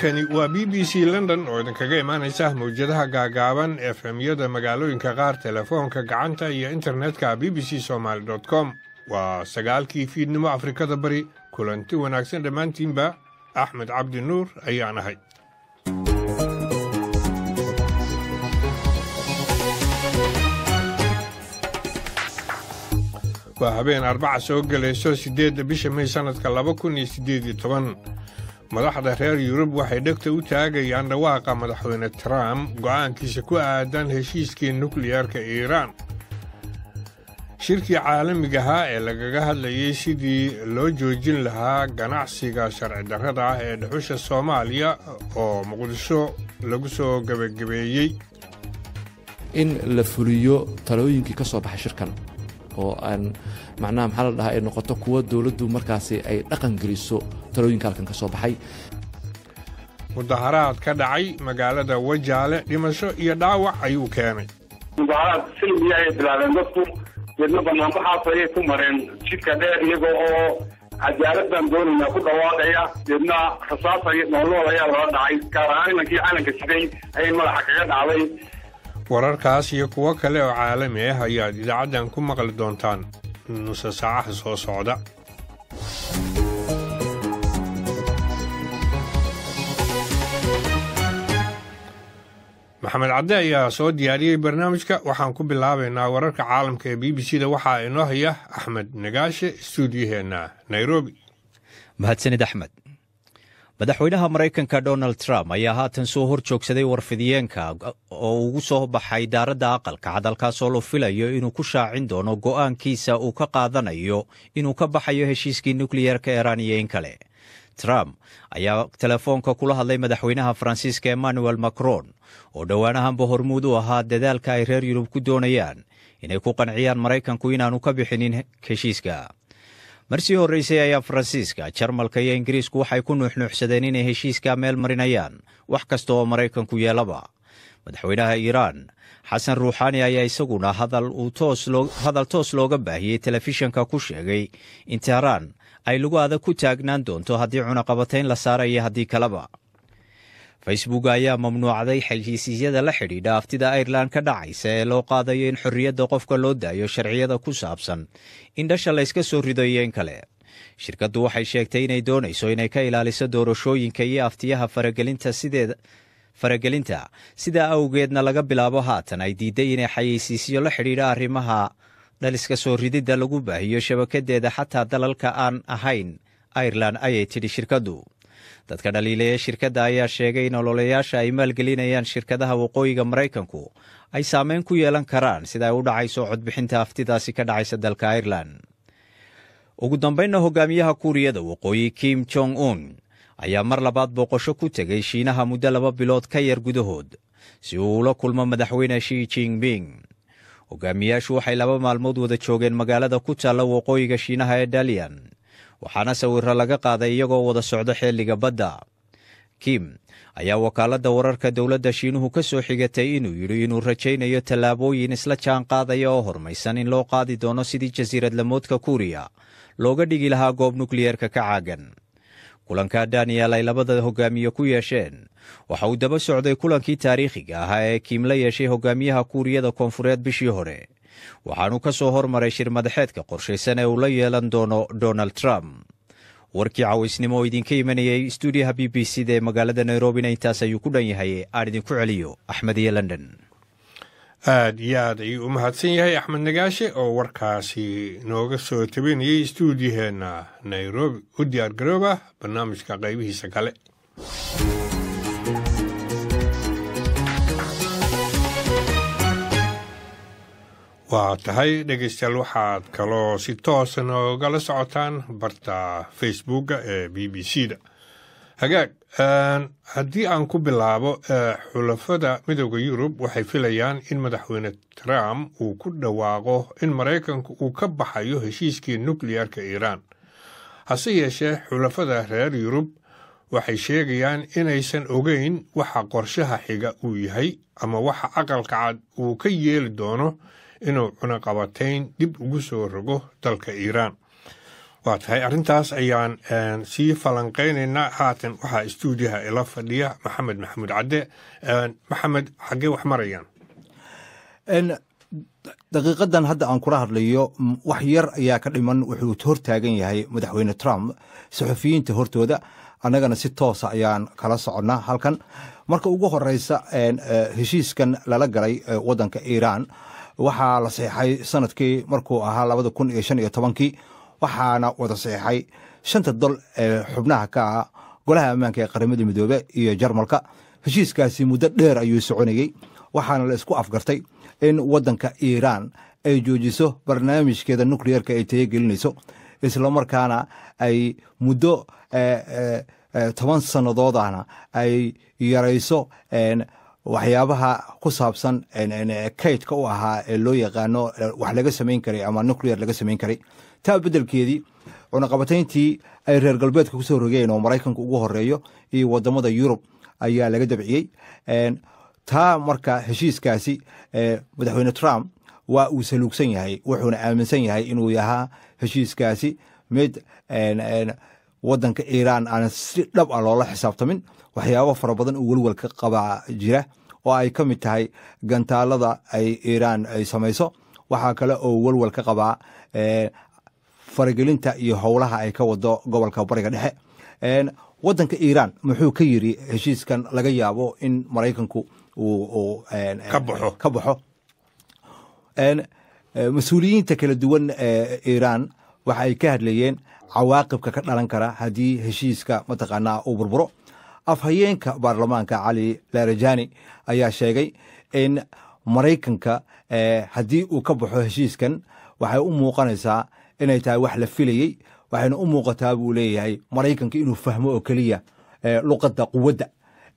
halkani waa b b c london oo idinkaga kaga mawjadaha gaagaaban efemyada magaalooyinka qaar telefoonka gacanta iyo internetka b b c somaly com waa sagaalkii fiidnimo afrikada bari kulanti wanaagsan dhammaantiinba axmed cabdi nuur ayaan ahay waa habeen arbaca soo gelayso siddeedda bisha may sannadka laba kun iyo siddeed iyo toban madaxda reer yurub waxay dhegta u taagayaan dhawaaqa madaxweyne trump go'aankiisa ku aadan heshiiskii nukliyarka iiraan shirkii caalamigahaa ee lagaga hadlayay sidii loo joojin lahaa ganacsiga sharci darrada ah ee dhuxusha soomaaliya oo muqdisho lagu soo gebagabeeyey in la fuliyo talooyinkii ka soo baxay shirkan oo aan macnaha maxaa la dhahaa ay noqoto kuwa dowladdu markaasi ay dhaqan geliso talooyinka halkan ka soo baxay mudaharaad ka dhacay magaalada wajaale dhimasho iyo dhaawac ayuu keenay mudaharaad silbiya ay bilaabeen dadku midna banaanbaxaas ayay ku mareen jidka dheer iyaga oo cadaalad baan doonaynaa ku dhawaaqaya deedna rasaas noolool ayaa lala dhacay gaar ahaan inankii calanka siday ayay madaxa kaga dhacday wararkaas iyo kuwo kale oo caalami ah ayaad idaacaddan ku maqli doontaan nusa saacaha soo socda maxamed cadde ayaa soo diyaariyey barnaamijka waxaan ku bilaabaynaa wararka caalamka ee b b c da waxaa inoo haya axmed nagaashe stuudiyaheenna nairobi mahadsanid axmed madaxweynaha maraykanka donald trump ayaa haatan soo hor joogsaday warfidiyeenka oo ugu soo baxay daaradda aqalka cad halkaasoo la filayo inuu ku shaacin doono go'aankiisa uu ka qaadanayo inuu ka baxayo heshiiskii nukliyerka iiraan iyo in kale trump ayaa telefoonka kula hadlay madaxweynaha faransiiska emmanuel macron oo dhowaanahanba hormuud u ahaa dadaalka ay reer yurub ku doonayaan inay ku qanciyaan maraykanku inaanu ka bixinin heshiiska marsii horraysay ayaa faransiiska jarmalka iyo ingiriisku waxay ku nuuxnuuxsadeen inay heshiiskaa meel marinayaan wax kasta oo maraykanku yeelaba madaxweynaha iiraan xasan ruuxaani ayaa isaguna hadal toos looga baahiyey telefishanka ku sheegay in tehraan ay lagu adag ku taagnaan doonto haddii cunaqabatayn la saara iyo haddii kaleba facebook ayaa mamnuucday xalhisiisyada la xidhiidha aftida airelan ka dhacaysa ee loo qaadayo in xorriyadda qofka loo daayo sharciyada ku saabsan in dhasha layska soo rido iyo kale shirkaddu waxay sheegtay inay doonayso inay ka ilaaliso doorashooyinka iyo aftiyaha faragelinta sidaa awgeedna laga bilaabo haatan ay diidday inay xayeysiisyo la xidhiidha arrimaha dhaliska soo rididda lagu baahiyo shabakadeeda xataa dalalka aan ahayn airelan ayay tidhi shirkaddu dadka dhaliilaya shirkadda ayaa sheegay in ololayaasha ay maalgelinayaan shirkadaha waqooyiga maraykanku ay saameyn ku yeelan karaan sida ay u dhacayso codbixinta haftidaasi ka dhacaysa dalka airelan ugu dambaynna hogaamiyaha kuuriyada waqooyi kim jong un ayaa mar labaad booqasho ku tegay shiinaha muddo laba bilood ka yar gudahood si uu ula kulmo madaxweyne shi jingbing hogaamiyaashu waxay laba maalmood wada joogeen magaalada ku taalla waqooyiga shiinaha ee dalian waxaana sawiro laga qaaday iyagoo wada socda xeelliga badda kim ayaa wakaaladda wararka dowladda shiinuhu ka soo xigatay inuu yidhi inuu rajaynayo tallaabooyin isla jaan qaadaya oo hormaysan in loo qaadi doono sidii jasiiradlamoodka kuuriya looga dhigi lahaa goob nukliyeerka ka caagan kulankaa daniyel ay labada hogaamiye ku yeesheen waxa uu daba socday kulankii taariikhiga ahaa ee kim la yeeshay hogaamiyaha kuuriyada koonfureed bishii hore waxaanu ka soo hormaray shir madaxeedka qorshaysan ee uu la yeelan doono donald trump warkii cawaysnimo oo idinka imanayay stuudiyaha b b c da ee magaalada nairobina intaas ayuu ku dhan yahay aan idinku celiyo axmed iyo london aad iyo aad ayuu u mahadsan yahay axmed nagaashe oo warkaasi nooga soo tabinayay stuudiyaheenna nairobi u diyaar garooba barnaamijka qaybihiisa kale waa tahay dhegaystayaal waxaad kaloo si toosan ah ogala socotaan barta facebookga ee b b c da hagaag haddii aan ku bilaabo eh, xulafada midowda yurub waxay filayaan in madaxweyne trump uu ku dhawaaqo in maraykanku uu ka baxayo heshiiskii nukliyarka iiraan hase yeeshee xulafada reer yurub waxay sheegayaan inaysan ogeyn waxa qorshaha xiga uu yahay ama waxa aqalka cad uu ka yeeli doono inuu cunaqabatayn dib ugu soo rogo dalka iiraan waa tahay arrintaas ayaan eh, sii falanqaynaynaa haatan waxaa istuudiyaha ila fadhiya maxamed maxamuud cadde eh, maxamed xaggee wax marayaan daqiiqadan hadda aan kula hadlayo wax yar ayaa ka dhiman wuxuu hortaagan yahay madaxweyne trump saxufiyiinta hortooda annagana si toosa ah ayaan kala soconnaa halkan marka ugu horeysa eh, heshiiskan lala galay wadanka iiraan waxaa la saxeixay sanadkii markuu ahaa labada kun iyo shan iyo tobankii waxaana wada saxeixay shanta dol ee xubnaha ka ah golaha ammaanka ee qaramada midoobe iyo jarmalka heshiiskaasi muddo dheer ayuu soconayey waxaana la isku afgartay in waddanka iiraan ay joojiso barnaamijkeeda nukliyeerka ay tayagelinayso islamarkaana ay muddo eh, eh, eh, toban sannadoodana ay yarayso waxyaabaha ku saabsan kaydka u ahaa ee loo yaqaano wax laga samayn karay ama nuclear laga samayn karay taa beddelkeedii cunaqabatayntii ay reer galbeedka ku soo rogeen oo maraykanka ugu horeeyo iyo wadamada yurub ayaa laga dabciyey taa marka heshiiskaasi madaxweyne trump waa uu saluugsan yahay wuxuuna aaminsan yahay inuu yahaa heshiiskaasi mid wadanka iiraan aan si dhab a ah loola xisaabtamin waxyaabo fara badan oo welwel ka qaba jira oo ay ka mid tahay gantaalada ay iiraan ay samayso waxaa kale oo welwal ka qabaa eh, faragelinta iyo howlaha ay ka wado gobolka bariga dhexe waddanka iiraan muxuu ka yiri heshiiskan laga yaabo in maraykanku ka baxo eh, mas-uuliyiinta kala duwan ee eh, iiraan waxa ay ka hadlayeen cawaaqibka ka dhalan kara haddii heshiiska mataqaanaa uu burburo afhayeenka baarlamaanka cali laarajani ayaa sheegay in maraykanka eh, haddii uu ka baxo heshiiskan waxay u muuqanaysaa inay tahay wax la filayey waxayna u muuqataa buu leeyahay maraykanka inuu fahmo oo keliya eh, luqadda quwadda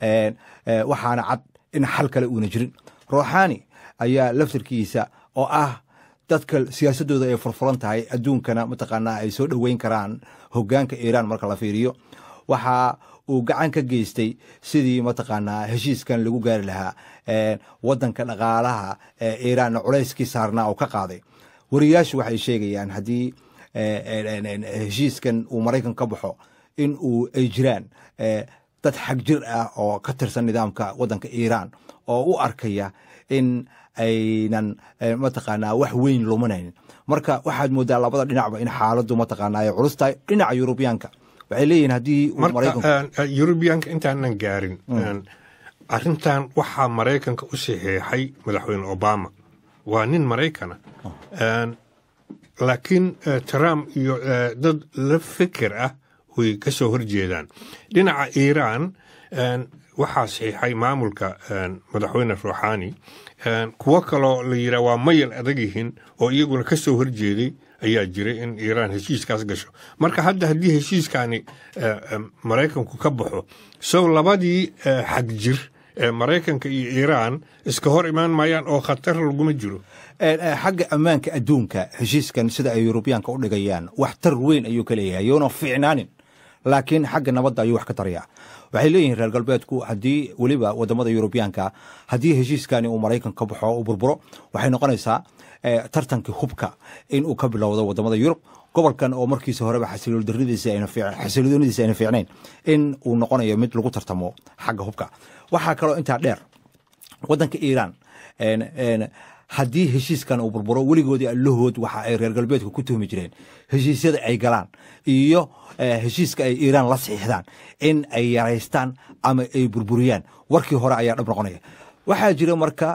eh, waxaana cad in xal kale uuna jirin ruuxaani ayaa laftarkiisa oo ah dadka siyaasadooda ay furfuran tahay adduunkana mataqaanaa ay soo dhoweyn karaan hogaanka iiraan marka la fiiriyo waxa uu gacan ka geystay sidii mataqaanaa heshiiskan lagu gaari lahaa waddanka dhaqaalaha ee iiraanna culayskii saarnaa oo ka qaaday wariyaashu waxay sheegayaan haddii heshiiskan uu maraykan ka baxo in uu ay jiraan dad xagjir ah oo ka tirsan nidaamka wadanka iiraan oo u arkaya in aynan eh, mataqaanaa wax weyn lumanayn marka waxaad moodaa labada dhinacba in xaaladu mataqaana ay culus tahay dhinaca yurubiyaanka waxay leeyihin haddii eh, eh, yurubiyaanka intaanan gaarin mm. arrintan waxaa maraykanka u saxeexay madaxweyne obama waa nin maraykana oh. laakiin trump iyo dad la fikir ah way ka soo horjeedaan dhinaca iiraan waxaa saxiixay maamulka madaxweyne ruuxaani kuwo kaloo la yidhaha waa mayal adag yihiin oo iyaguna kasoo horjeeday ayaa jiray in iiraan heshiiskaas gasho marka hadda haddii heshiiskani e, e, maraykanku ka baxo sow labadii e, xagjir ee maraykanka iyo iiraan iska hor imaan maayaan oo khatar laguma jiro xagga ammaanka adduunka heshiiskan sida ay yurubiyaanka u dhigayaan wax tar weyn ayuu ka leeyahay yoona fiicnaanin laakiin xagga nabadda ayuu wax ka taraya waxay leeyihiin reer galbeedku haddii weliba wadamada yurubiyaanka haddii heshiiskani uu maraykan ka baxo u burburo waxay noqonaysaa eh, tartankii hubka inuu ka bilowdo wadamada yurub gobolkan oo markiisa horeba xasiloonidiisa ayna fiicnayn in uu noqonayo mid lagu tartamo xagga hubka waxaa kaloo intaa dheer wadanka iiraan eh, eh, haddii heshiiskan uu burburo weligoodii allahood waxa ay reer galbeedka ku tuhmi jireen heshiisyada ay galaan iyo eh, heshiiska ay iiraan la saxiixdaan in ay yaraystaan ama ay burburiyaan warkii hore ayaa dhab noqonaya waxaa jira marka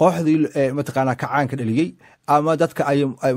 kooxdii eh, mataqaanaa kacaanka dheliyey ama dadka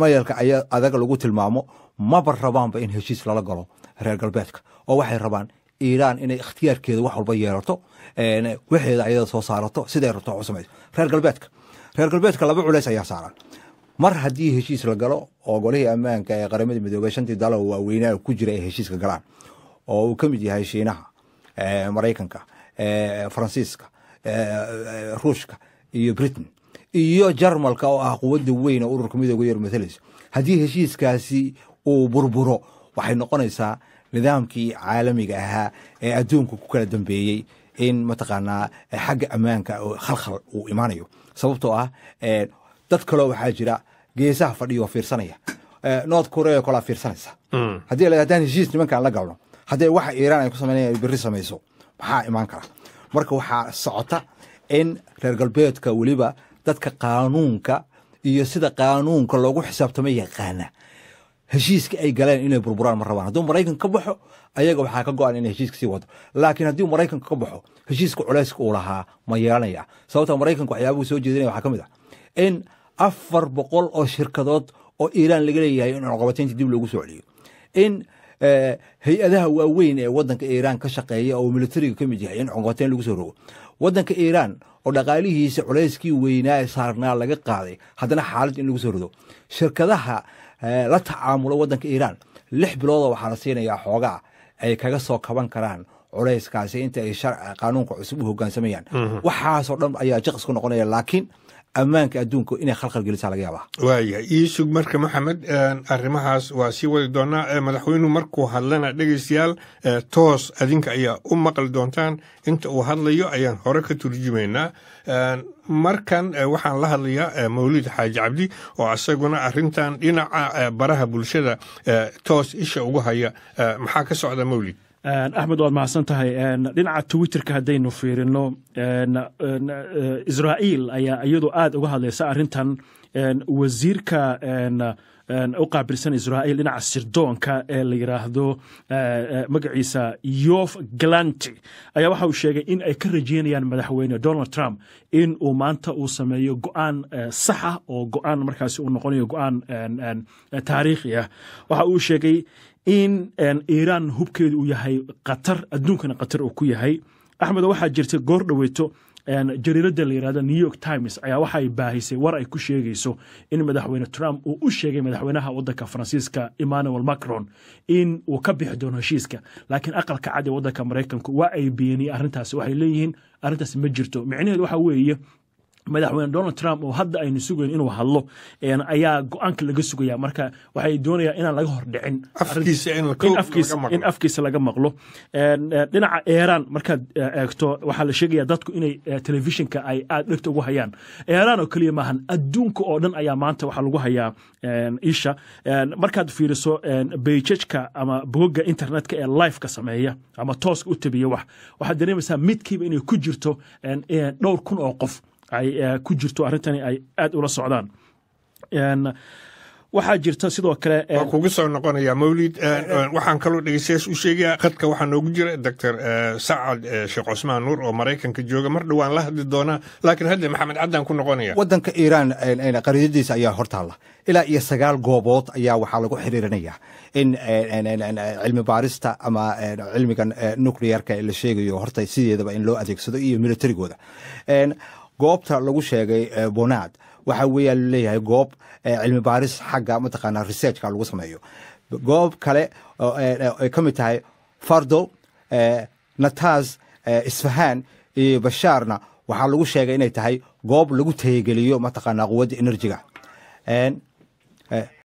mayalka adaga lagu tilmaamo maba rabaanba in heshiis lala galo reer galbeedka oo waxay rabaan iiraan inay ikhtiyaarkeeda wax walba yeelato eh, waxeeda ayada soo saarato siday rabto u samayso reer galbeedka reer galbeedka laba culeys ayaa saaran mar haddii heshiis la galo oo golihii ammaanka ee qaramada midoobay shantii dalo waaweynaa ku jira ay heshiiska galaan oo uu ka mid yahay shiinaha maraykanka faransiiska ruushka iyo britain iyo jarmalka oo ah quwadda weyn oo ururka midooga yar matalayso haddii heshiiskaasi uu burburo waxay noqonaysaa nidaamkii caalamiga ahaa ee adduunka ku kala dambeeyey in mataqaanaa eh, xagga ammaanka khalkhal uu imaanayo sababtoo ah eh, dad kaloo waxaa jira geesaha fadhiyo fiirsanaya eh, north korea kolaa fiirsanaysa mm. haddii la haddaan heshiis nimankaan la galno haddee waxa iiraan ay ku samaynaya berri samayso maxaa imaan kara marka waxaa socota in reer galbeedka weliba dadka qaanuunka iyo sida qaanuunka loogu xisaabtamo yaqaana heshiiska ay galeen inay burburaan ma rabaan hadduu maraykan ka baxo ayaga waxaa ka go-an inay heshiiska sii wato laakiin haddii maraykanka ka baxo heshiiska culayska uu lahaa ma yeelanaya sababta maraykanka waxyaabuhu soo jeedinaya waxaa ka mid ah in afar boqol oo shirkadood oo iiraan laga leeyahay in cunqabataynta dib loogu soo celiyo in eh, hay-adaha waaweyn ee wadanka iiraan ka shaqeeya oo militariga ka mid yahay in cunqabatayn lagu soo rogo wadanka iiraan oo dhaqaalihiisa culayskii weynaa ee saarnaa laga qaaday haddana xaalad in lagu soo rodo shirkadaha Eh, la tacaamulo wadanka iiraan lix bilooda waxaa la siinayaa xoogaa ay kaga soo kaban karaan culayskaasi inta ay qaanuunka cusub u hogaansamayaan mhm. waxaasoo dhan ayaa jaqisku noqonaya laakiin ammaanka adduunka inay khalkhal gelisa laga yaabaa waayahay iisug marka maxamed arrimahaas waa sii wadi doonaa madaxweynuhu markuu hadlana dhegeystayaal toos adinka ayaa u maqli doontaan inta uu hadlayo ayaan hore ka turjumaynaa markan waxaan la hadlayaa mawlid xaaji cabdi oo isaguna arintan dhinaca baraha bulshada toos isha ugu haya maxaa ka socda mawlid axmed waad mahadsan tahay dhinaca twitterka haddaynu fiirino eh, israa'iil ayaa iyadu aada uga hadlaysa arrintan wasiirka u qaabilsan israa'iil dhinaca sirdoonka ee la yiraahdo eh, eh, magaciisa yof galanti ayaa waxa uu sheegay in ay ka rajeynayaan madaxweyne donald trump in uu maanta uu sameeyo go-aan ah oo go-aan markaasi uu noqonayo go-aan taariikhi ah waxa uu sheegay in iiraan hubkeedu uu yahay qatar adduunkana qatar uu ku yahay axmed waxaa jirta goor dhoweyto jariiradda la yirahdo new york times ayaa waxaay baahisay war ay ku sheegayso in madaxweyne trump uu u sheegay madaxweynaha wadanka faransiiska emmanuel macron in uu ka bixi doono heshiiska laakiin aqalka cad ee wadanka maraykanku waa ay beeniyeen arrintaasi waxay leeyihiin arrintaasi ma jirto micnaheedu waxa weeye madaxweyne donald trump oo hadda aynu sugayn inuu hadlo ayaa go-aanka laga sugaya marka waxay doonayaan inaan laga hordhicin in afkiisa laga maqlo e, dhinaca iran markaad e, eegto waxaa la sheegaya dadku inay e, telefishinka ay aad dhegta ugu hayaan iran oo keliya maahan adduunka oo dhan ayaa maanta waxaa lagu hayaa isha markaad fiiriso beijajka ama bogoga internetka ee lifeka sameeya ama tooska u tabiya wax waxaad dareemaysaa midkiiba inay ku jirto dhowr kun oo qof ay eh, ku jirto arintani ay aad ula socdaan waxaa jirta sidoo kale eh, kugu soo noqonaya mawlid eh, waxaan kaloo dhegeystayaas u sheegaya khadka waxaa noogu jira doctor sacad sheekh cosmaan nuur oo maraykanka jooga mar dhowaan la hadli doonaa laakiin hadda maxamed cadaan ku noqonaya waddanka iiraan qariidadiisa ayaa hortaala ilaa iyo sagaal goobood ayaa waxaa lagu xiriirinaya in cilmi baarista ama cilmigan nuclearka la sheegayo horta sideedaba in loo adeegsado iyo militarigooda goobta lagu sheegay eh, bonad waxa weya laleeyahay goob eh, cilmi baaris xagga mataqaana researchka lagu sameeyo goob kale eh, ay ka mid tahay fardo natas isfahan iyo bashaarna waxaa lagu sheegay inay tahay goob lagu tayageliyo mataqaana quwadda enerjiga